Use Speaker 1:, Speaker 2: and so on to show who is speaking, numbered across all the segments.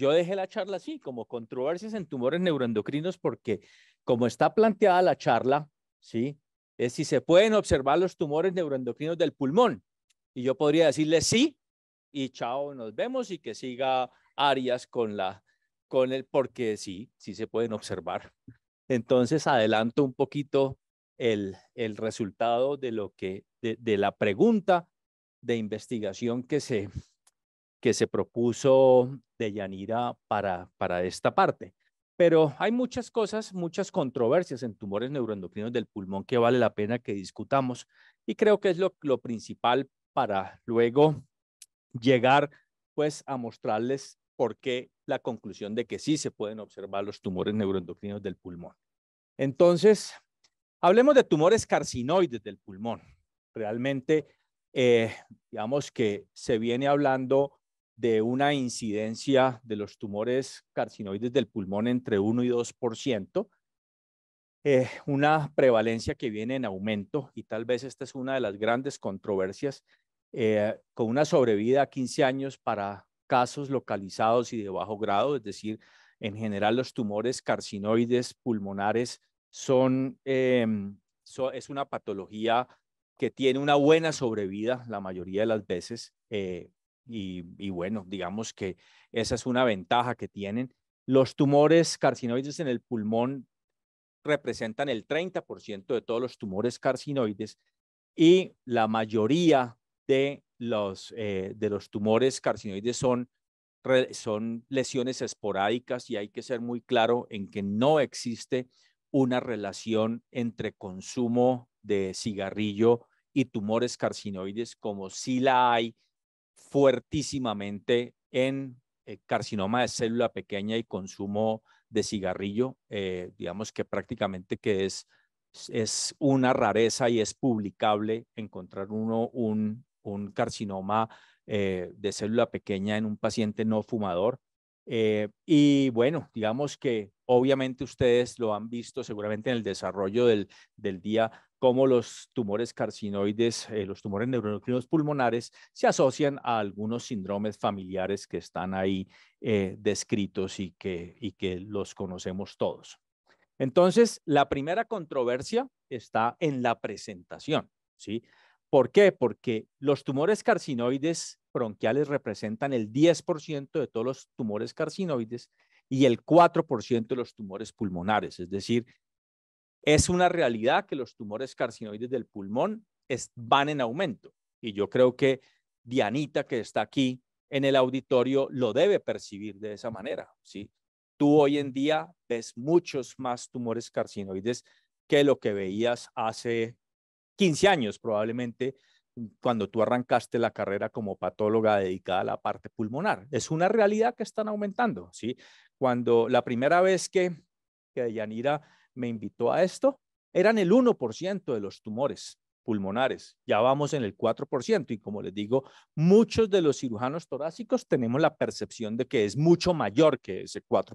Speaker 1: Yo dejé la charla así, como controversias en tumores neuroendocrinos, porque como está planteada la charla, ¿sí? Es si se pueden observar los tumores neuroendocrinos del pulmón. Y yo podría decirle sí y chao, nos vemos y que siga Arias con la con el porque sí, sí se pueden observar. Entonces adelanto un poquito el, el resultado de lo que de la pregunta de investigación que se que se propuso de Yanira para, para esta parte. Pero hay muchas cosas, muchas controversias en tumores neuroendocrinos del pulmón que vale la pena que discutamos y creo que es lo, principal para luego llegar pues a mostrarles por qué la conclusión de que sí se pueden observar los tumores neuroendocrinos del pulmón. Entonces, hablemos de tumores carcinoides del pulmón. Realmente, eh, digamos que se viene hablando de una incidencia de los tumores carcinoides del pulmón entre 1 y 2%, eh, una prevalencia que viene en aumento y tal vez esta es una de las grandes controversias, eh, con una sobrevida a 15 años para casos localizados y de bajo grado, es decir, en general los tumores carcinoides pulmonares son, em, es una patología que tiene una buena sobrevida la mayoría de las veces, eh, y, bueno, digamos que esa es una ventaja que tienen. Los tumores carcinoides en el pulmón representan el 30% de todos los tumores carcinoides y la mayoría de los, eh, de los tumores carcinoides son, son lesiones esporádicas y hay que ser muy claro en que no existe una relación entre consumo de cigarrillo y tumores carcinoides como sí la hay fuertísimamente en eh, carcinoma de célula pequeña y consumo de cigarrillo, eh, digamos que prácticamente que es, es una rareza y es publicable encontrar uno un, carcinoma eh, de célula pequeña en un paciente no fumador. y bueno, digamos que obviamente ustedes lo han visto seguramente en el desarrollo del, del día, cómo los tumores carcinoides, eh, los tumores neuroendocrinos pulmonares se asocian a algunos síndromes familiares que están ahí eh, descritos y que, y que los conocemos todos. Entonces, la primera controversia está en la presentación, ¿sí? ¿Por qué? Porque los tumores carcinoides bronquiales representan el 10% de todos los tumores carcinoides y el 4% de los tumores pulmonares, es decir, es una realidad que los tumores carcinoides del pulmón es, van en aumento y yo creo que Dianita, que está aquí en el auditorio, lo debe percibir de esa manera. ¿sí? Tú hoy en día ves muchos más tumores carcinoides que lo que veías hace 15 años probablemente cuando tú arrancaste la carrera como patóloga dedicada a la parte pulmonar. Es una realidad que están aumentando, ¿sí? Cuando la primera vez que, que me invitó a esto, eran el 1% de los tumores pulmonares. Ya vamos en el 4% y como les digo, muchos de los cirujanos torácicos tenemos la percepción de que es mucho mayor que ese 4%.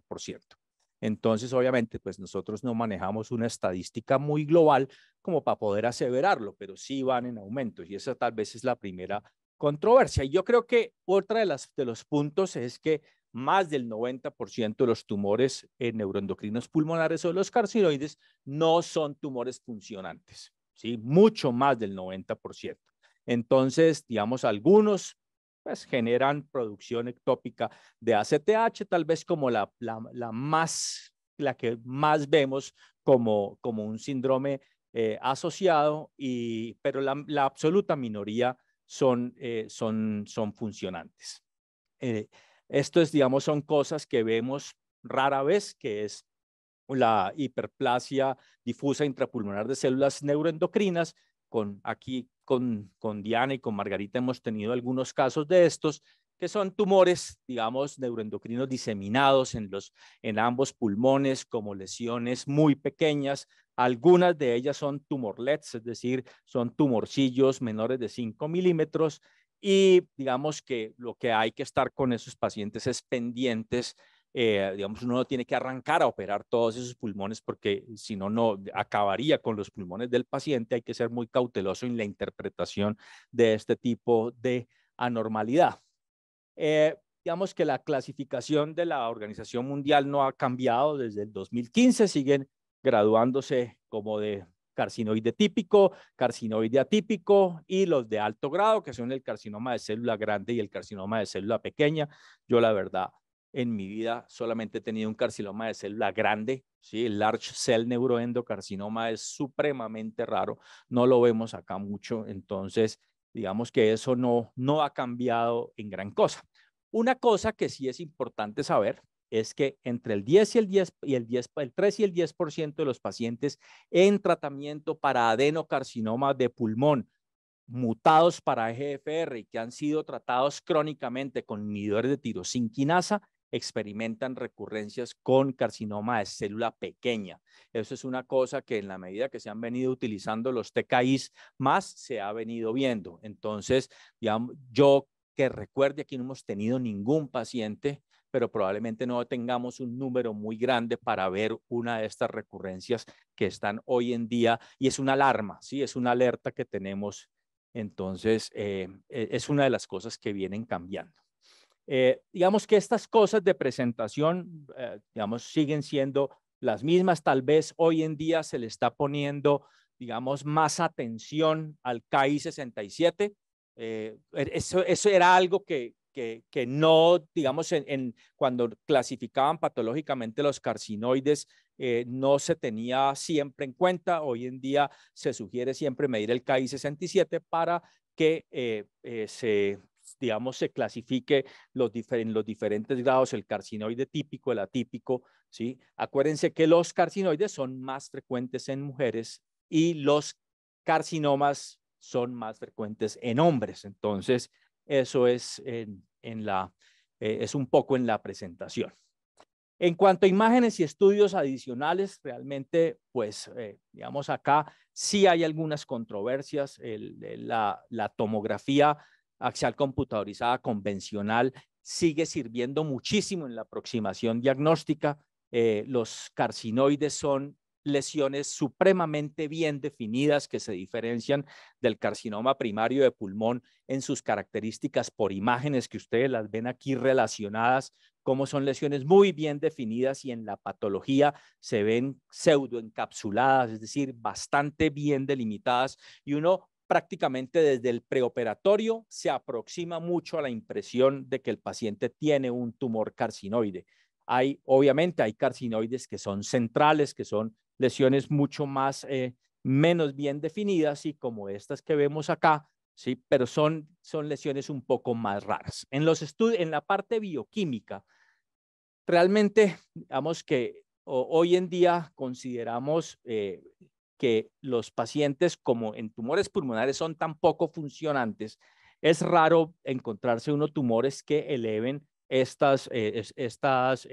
Speaker 1: Entonces, obviamente, pues nosotros no manejamos una estadística muy global como para poder aseverarlo, pero sí van en aumento y esa tal vez es la primera controversia. Y yo creo que otra de las de los puntos es que más del 90% de los tumores neuroendocrinos pulmonares o los carcinoides no son tumores funcionantes, ¿sí? Mucho más del 90%. Entonces, digamos, algunos pues generan producción ectópica de ACTH, tal vez como la, más, la que más vemos como, como un síndrome eh, asociado, y, pero la, absoluta minoría son, eh, son, son funcionantes. Eh, estos, digamos, son cosas que vemos rara vez, que es la hiperplasia difusa intrapulmonar de células neuroendocrinas. Con, aquí con, Diana y con Margarita hemos tenido algunos casos de estos, que son tumores, digamos, neuroendocrinos diseminados en, los, en ambos pulmones como lesiones muy pequeñas. Algunas de ellas son tumorlets, es decir, son tumorcillos menores de 5 milímetros y digamos que lo que hay que estar con esos pacientes es pendientes. Eh, digamos, uno tiene que arrancar a operar todos esos pulmones porque si no, no acabaría con los pulmones del paciente. Hay que ser muy cauteloso en la interpretación de este tipo de anormalidad. Eh, digamos que la clasificación de la Organización Mundial no ha cambiado desde el 2015, siguen graduándose como de carcinoide típico, carcinoide atípico y los de alto grado, que son el carcinoma de célula grande y el carcinoma de célula pequeña. Yo la verdad, en mi vida solamente he tenido un carcinoma de célula grande, ¿sí? el large cell neuroendocarcinoma es supremamente raro, no lo vemos acá mucho, entonces digamos que eso no, no ha cambiado en gran cosa. Una cosa que sí es importante saber es que entre el 10 y el 10 y el 10 el 3 y el 10% de los pacientes en tratamiento para adenocarcinoma de pulmón mutados para EGFR y que han sido tratados crónicamente con inhibidores de tirosinquinasa experimentan recurrencias con carcinoma de célula pequeña. Eso es una cosa que en la medida que se han venido utilizando los TKIs más se ha venido viendo. Entonces, yo que recuerde aquí no hemos tenido ningún paciente pero probablemente no tengamos un número muy grande para ver una de estas recurrencias que están hoy en día y es una alarma, ¿sí? es una alerta que tenemos. Entonces, eh, e-, es una de las cosas que vienen cambiando. Eh, digamos que estas cosas de presentación, eh, digamos, siguen siendo las mismas. Tal vez hoy en día se le está poniendo, digamos, más atención al CAI 67. E-, eso, eso, era algo que, que, no, digamos, en, cuando clasificaban patológicamente los carcinoides, eh, no se tenía siempre en cuenta. Hoy en día se sugiere siempre medir el KI67 para que eh, eh, se digamos, se clasifique los en los diferentes grados el carcinoide típico, el atípico, ¿sí? Acuérdense que los carcinoides son más frecuentes en mujeres y los carcinomas son más frecuentes en hombres. Entonces, eso es, en, la, eh, es un poco en la presentación. En cuanto a imágenes y estudios adicionales, realmente, pues, eh, digamos, acá sí hay algunas controversias. Eh, la, tomografía axial computadorizada convencional sigue sirviendo muchísimo en la aproximación diagnóstica. los carcinoides son lesiones supremamente bien definidas que se diferencian del carcinoma primario de pulmón en sus características por imágenes que ustedes las ven aquí relacionadas, como son lesiones muy bien definidas y en la patología se ven pseudoencapsuladas, es decir, bastante bien delimitadas y uno prácticamente desde el preoperatorio se aproxima mucho a la impresión de que el paciente tiene un tumor carcinoide. Hay, obviamente, hay carcinoides que son centrales, que son lesiones mucho más, eh, menos bien definidas y como estas que vemos acá, ¿sí? Pero son, son lesiones un poco más raras. En, los estudios, en la parte bioquímica, realmente, digamos que hoy en día consideramos eh, que los pacientes, como en tumores pulmonares, son tan poco funcionantes, es raro encontrarse unos tumores que eleven estas, eh, estas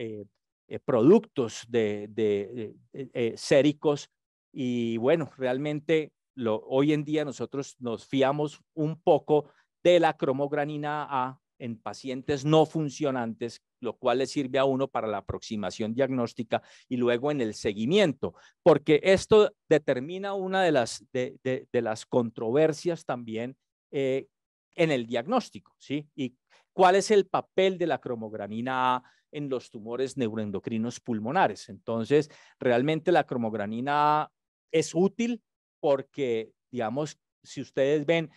Speaker 1: eh, productos de, de, eh, eh, séricos y bueno, realmente lo, hoy en día nosotros nos fiamos un poco de la cromogranina A en pacientes no funcionantes, lo cual le sirve a uno para la aproximación diagnóstica y luego en el seguimiento, porque esto determina una de las, de, las controversias también en el diagnóstico, ¿sí? Y cuál es el papel de la cromogranina A en los tumores neuroendocrinos pulmonares. Entonces, realmente la cromogranina es útil porque, digamos, si ustedes ven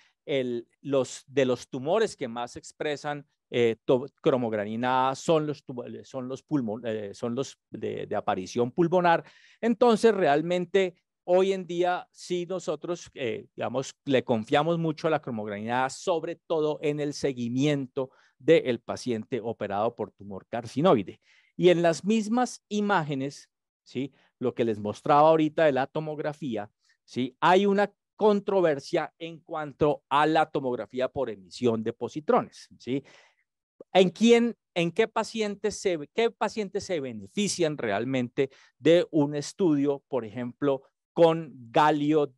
Speaker 1: los, de los tumores que más expresan eh, cromogranina son los, eh, son los, eh, son los de, aparición pulmonar. Entonces, realmente hoy en día, sí nosotros, digamos, le confiamos mucho a la cromogranina, sobre todo en el seguimiento del paciente operado por tumor carcinoide. Y en las mismas imágenes, ¿sí? lo que les mostraba ahorita de la tomografía, ¿sí? hay una controversia en cuanto a la tomografía por emisión de positrones. ¿sí? ¿En quién, en qué pacientes se, qué pacientes se benefician realmente de un estudio, por ejemplo, con galio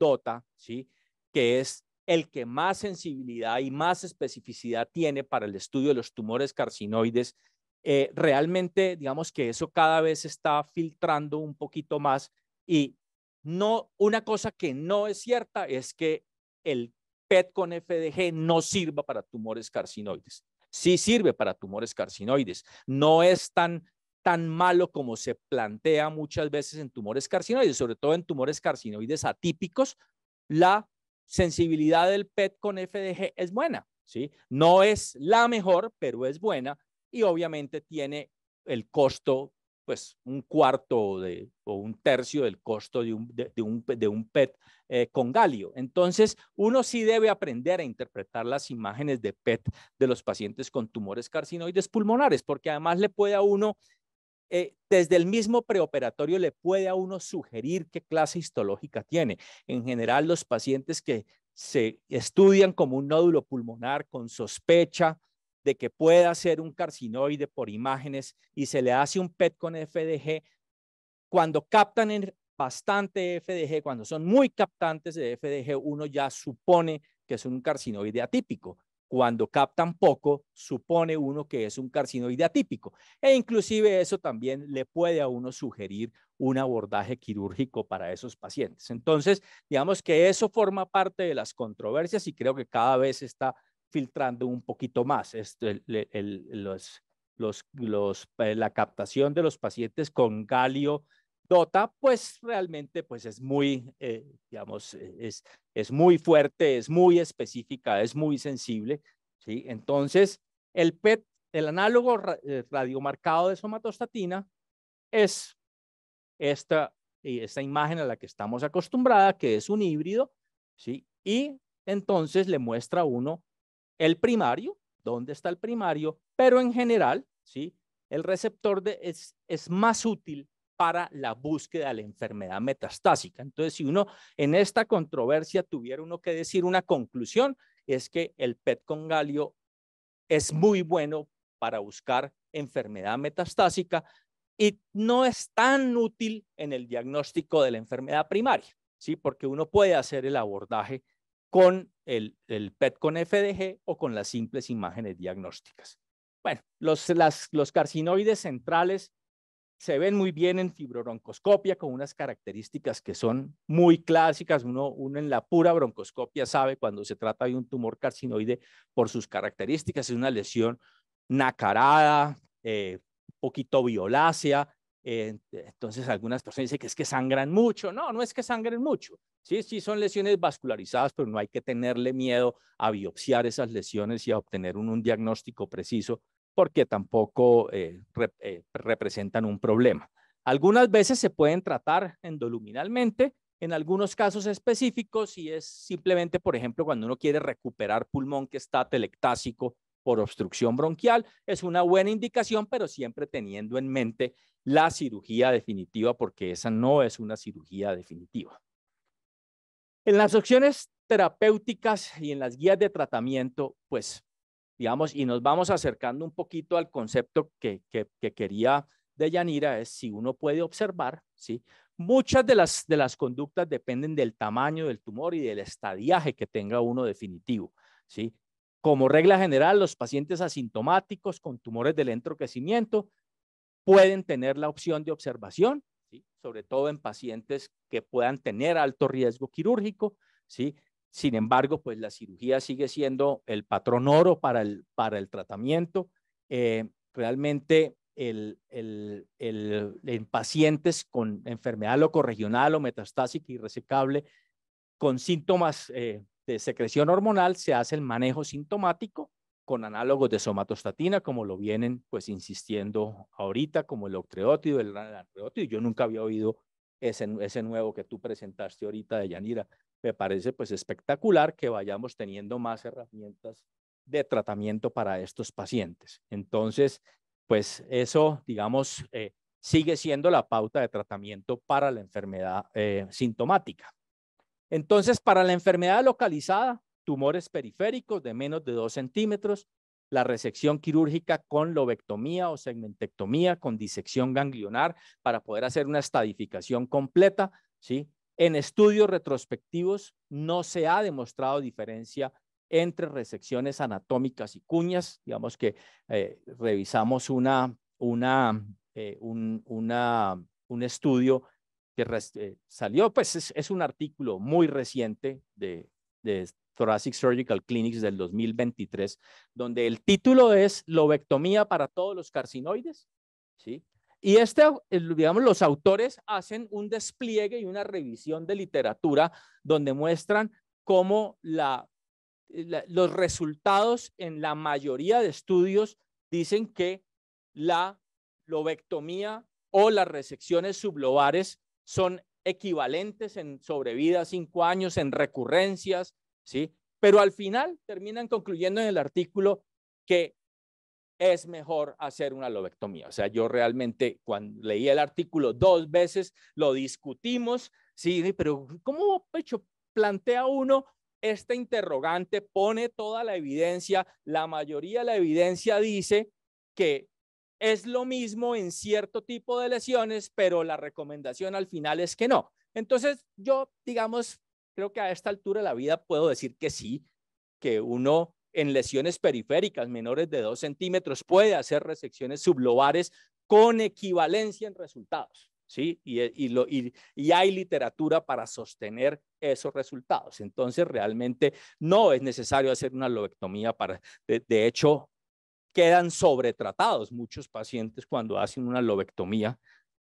Speaker 1: ¿sí? que es el que más sensibilidad y más especificidad tiene para el estudio de los tumores carcinoides, eh, realmente digamos que eso cada vez está filtrando un poquito más y no, una cosa que no es cierta es que el PET con FDG no sirva para tumores carcinoides. Sí sirve para tumores carcinoides. No es tan, tan malo como se plantea muchas veces en tumores carcinoides, sobre todo en tumores carcinoides atípicos. La sensibilidad del PET con FDG es buena, ¿sí? No es la mejor, pero es buena y obviamente tiene el costo, pues un cuarto o un tercio del costo de un, de, un, PET eh, con galio. Entonces, uno sí debe aprender a interpretar las imágenes de PET de los pacientes con tumores carcinoides pulmonares, porque además le puede a uno eh, desde el mismo preoperatorio le puede a uno sugerir qué clase histológica tiene. En general, los pacientes que se estudian como un nódulo pulmonar con sospecha de que pueda ser un carcinoide por imágenes y se le hace un PET con FDG, cuando captan bastante FDG, cuando son muy captantes de FDG, uno ya supone que es un carcinoide atípico cuando captan poco, supone uno que es un carcinoide atípico. E inclusive eso también le puede a uno sugerir un abordaje quirúrgico para esos pacientes. Entonces, digamos que eso forma parte de las controversias y creo que cada vez está filtrando un poquito más eh, la captación de los pacientes con galio Dota, pues realmente pues es muy, eh, digamos, e, es, es muy fuerte, es muy específica, es muy sensible, ¿sí? Entonces, el PET, el análogo eh, radiomarcado de somatostatina, es esta, esta imagen a la que estamos acostumbrada, que es un híbrido, ¿sí? Y entonces le muestra a uno el primario, dónde está el primario, pero en general, ¿sí? El receptor de, es, es más útil para la búsqueda de la enfermedad metastásica. Entonces, si uno en esta controversia tuviera uno que decir una conclusión, es que el PET con galio es muy bueno para buscar enfermedad metastásica y no es tan útil en el diagnóstico de la enfermedad primaria, ¿sí? Porque uno puede hacer el abordaje con el, PET con FDG o con las simples imágenes diagnósticas. Bueno, los carcinoides centrales se ven muy bien en fibrobroncoscopia con unas características que son muy clásicas. Uno, en la pura broncoscopia sabe cuando se trata de un tumor carcinoide por sus características. Es una lesión nacarada, un eh, poquito violácea. Eh, entonces algunas personas dicen que es que sangran mucho. No, no es que sangren mucho. Sí, sí, son lesiones vascularizadas, pero no hay que tenerle miedo a biopsiar esas lesiones y a obtener un diagnóstico preciso porque tampoco eh, eh, representan un problema. Algunas veces se pueden tratar endoluminalmente, en algunos casos específicos, si es simplemente, por ejemplo, cuando uno quiere recuperar pulmón que está telectásico por obstrucción bronquial, es una buena indicación, pero siempre teniendo en mente la cirugía definitiva, porque esa no es una cirugía definitiva. En las opciones terapéuticas y en las guías de tratamiento, pues digamos, y nos vamos acercando un poquito al concepto que, quería de Yanira, es si uno puede observar, ¿sí? Muchas de las, de las conductas dependen del tamaño del tumor y del estadiaje que tenga uno definitivo, ¿sí? Como regla general, los pacientes asintomáticos con tumores del entroquecimiento pueden tener la opción de observación, ¿sí? sobre todo en pacientes que puedan tener alto riesgo quirúrgico, ¿sí? Sin embargo, pues la cirugía sigue siendo el patrón oro para el, para el tratamiento. Eh, realmente en pacientes con enfermedad locorregional o metastásica irresecable con síntomas eh, de secreción hormonal se hace el manejo sintomático con análogos de somatostatina, como lo vienen pues insistiendo ahorita, como el octreótido, el anreótido. Yo nunca había oído ese, ese nuevo que tú presentaste ahorita de Yanira me parece pues espectacular que vayamos teniendo más herramientas de tratamiento para estos pacientes. Entonces, pues eso, digamos, eh, sigue siendo la pauta de tratamiento para la enfermedad eh, sintomática. Entonces, para la enfermedad localizada, tumores periféricos de menos de 2 centímetros, la resección quirúrgica con lobectomía o segmentectomía con disección ganglionar para poder hacer una estadificación completa, ¿sí? En estudios retrospectivos no se ha demostrado diferencia entre resecciones anatómicas y cuñas. Digamos que eh, revisamos una, eh, un, un, estudio que eh, salió, pues es, un artículo muy reciente de, de Thoracic Surgical Clinics del 2023, donde el título es Lobectomía para todos los carcinoides. ¿Sí? Y este, eh, digamos, los autores hacen un despliegue y una revisión de literatura donde muestran cómo eh, la, los resultados en la mayoría de estudios dicen que la lobectomía o las resecciones sublobares son equivalentes en sobrevida cinco años, en recurrencias, ¿sí? Pero al final terminan concluyendo en el artículo que es mejor hacer una lobectomía. O sea, yo realmente cuando leí el artículo dos veces, lo discutimos, sí, pero ¿cómo pecho plantea uno este interrogante? Pone toda la evidencia, la mayoría de la evidencia dice que es lo mismo en cierto tipo de lesiones, pero la recomendación al final es que no. Entonces, yo, digamos, creo que a esta altura de la vida puedo decir que sí, que uno en lesiones periféricas menores de 2 centímetros, puede hacer resecciones sublobares con equivalencia en resultados. ¿sí? Y, hay literatura para sostener esos resultados. Entonces, realmente no es necesario hacer una lobectomía para, de, de hecho, quedan sobretratados muchos pacientes cuando hacen una lobectomía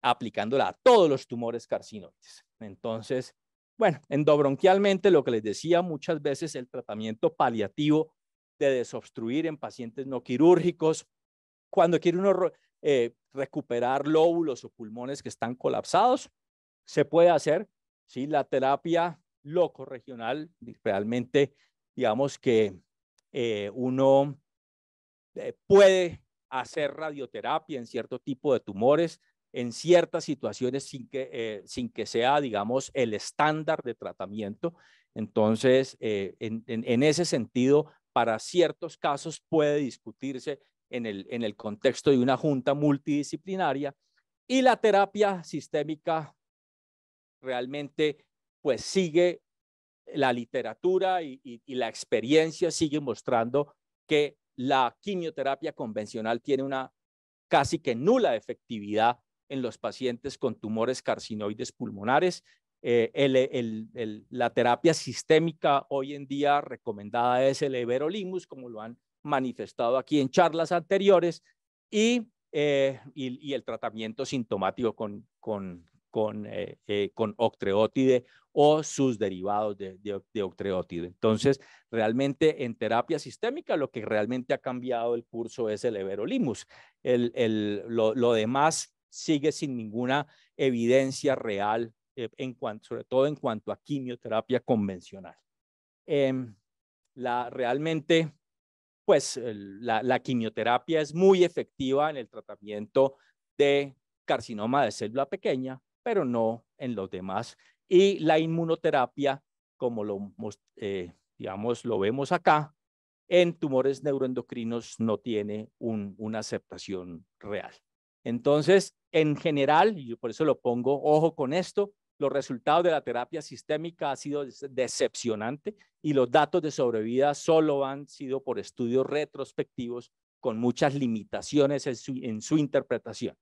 Speaker 1: aplicándola a todos los tumores carcinoides. Entonces, bueno, endobronquialmente lo que les decía, muchas veces el tratamiento paliativo de desobstruir en pacientes no quirúrgicos, cuando quiere uno eh, recuperar lóbulos o pulmones que están colapsados, se puede hacer la terapia regional realmente, digamos que eh, uno eh, puede hacer radioterapia en cierto tipo de tumores, en ciertas situaciones sin que, sin que sea, digamos, el estándar de tratamiento. Entonces, en, ese sentido, para ciertos casos puede discutirse en el, contexto de una junta multidisciplinaria y la terapia sistémica realmente pues sigue la literatura y, la experiencia sigue mostrando que la quimioterapia convencional tiene una casi que nula efectividad en los pacientes con tumores carcinoides pulmonares eh, eh, la terapia sistémica hoy en día recomendada es el Everolimus, como lo han manifestado aquí en charlas anteriores, y, eh, el tratamiento sintomático con, con, o sus derivados de, de, Entonces, realmente en terapia sistémica lo que realmente ha cambiado el curso es el Everolimus. El, lo, lo demás sigue sin ninguna evidencia real eh, en cuanto, sobre todo en cuanto a quimioterapia convencional. Em, la, realmente, pues la, quimioterapia es muy efectiva en el tratamiento de carcinoma de célula pequeña, pero no en los demás. Y la inmunoterapia, como lo, eh, digamos, lo vemos acá, en tumores neuroendocrinos no tiene un, una aceptación real. Entonces, en general, y yo por eso lo pongo ojo con esto, los resultados de la terapia sistémica han sido decepcionantes y los datos de sobrevida solo han sido por estudios retrospectivos con muchas limitaciones en su, interpretación.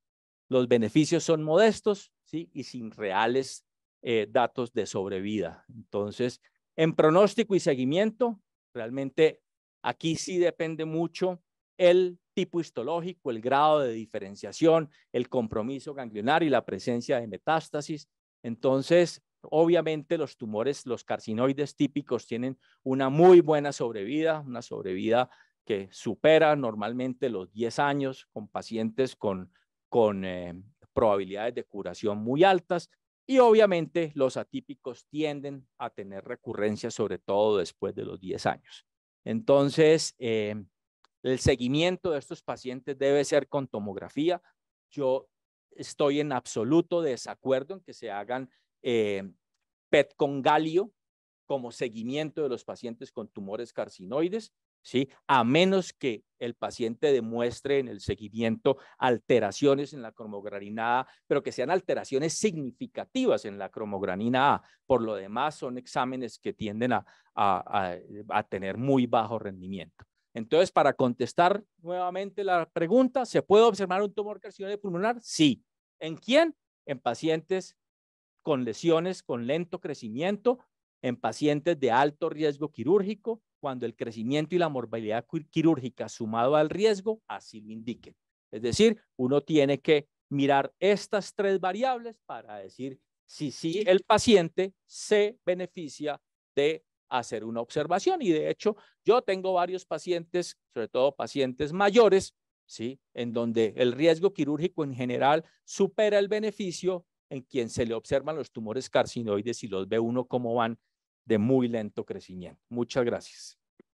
Speaker 1: Los beneficios son modestos ¿sí? y sin reales eh, datos de sobrevida. Entonces, en pronóstico y seguimiento, realmente aquí sí depende mucho el tipo histológico, el grado de diferenciación, el compromiso ganglionar y la presencia de metástasis, entonces, obviamente los tumores, los carcinoides típicos tienen una muy buena sobrevida, una sobrevida que supera normalmente los 10 años con pacientes con, con eh, probabilidades de curación muy altas. Y obviamente los atípicos tienden a tener recurrencia, sobre todo después de los 10 años. Entonces, eh, el seguimiento de estos pacientes debe ser con tomografía. Yo estoy en absoluto desacuerdo en que se hagan eh, PET con galio como seguimiento de los pacientes con tumores carcinoides, ¿sí? a menos que el paciente demuestre en el seguimiento alteraciones en la cromogranina A, pero que sean alteraciones significativas en la cromogranina A. Por lo demás, son exámenes que tienden a, a tener muy bajo rendimiento. Entonces, para contestar nuevamente la pregunta, ¿se puede observar un tumor carcinoide pulmonar? Sí. ¿En quién? En pacientes con lesiones con lento crecimiento, en pacientes de alto riesgo quirúrgico, cuando el crecimiento y la morbilidad quirúrgica sumado al riesgo así lo indiquen. Es decir, uno tiene que mirar estas tres variables para decir si sí el paciente se beneficia de hacer una observación. Y de hecho, yo tengo varios pacientes, sobre todo pacientes mayores, en donde el riesgo quirúrgico en general supera el beneficio en quien se le observan los tumores carcinoides y los ve uno como van de muy lento crecimiento. Muchas gracias.